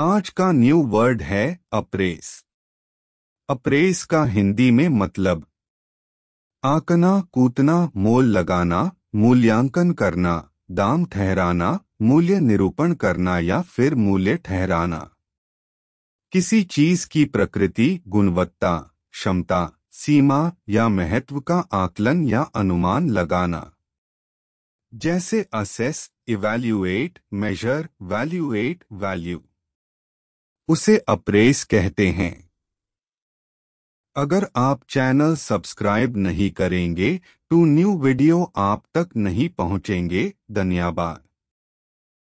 आज का new word है अप्रेस अप्रेस का हिंदी में मतलब आकना कूतना मोल लगाना मूल्यांकन करना दाम ठहराना मूल्य निरूपण करना या फिर मूल्य ठहराना किसी चीज की प्रकृति गुणवत्ता क्षमता सीमा या महत्व का आकलन या अनुमान लगाना जैसे assess evaluate measure valuate value उसे अप्रेस कहते हैं अगर आप चैनल सब्सक्राइब नहीं करेंगे तो न्यू वीडियो आप तक नहीं पहुंचेंगे धन्यवाद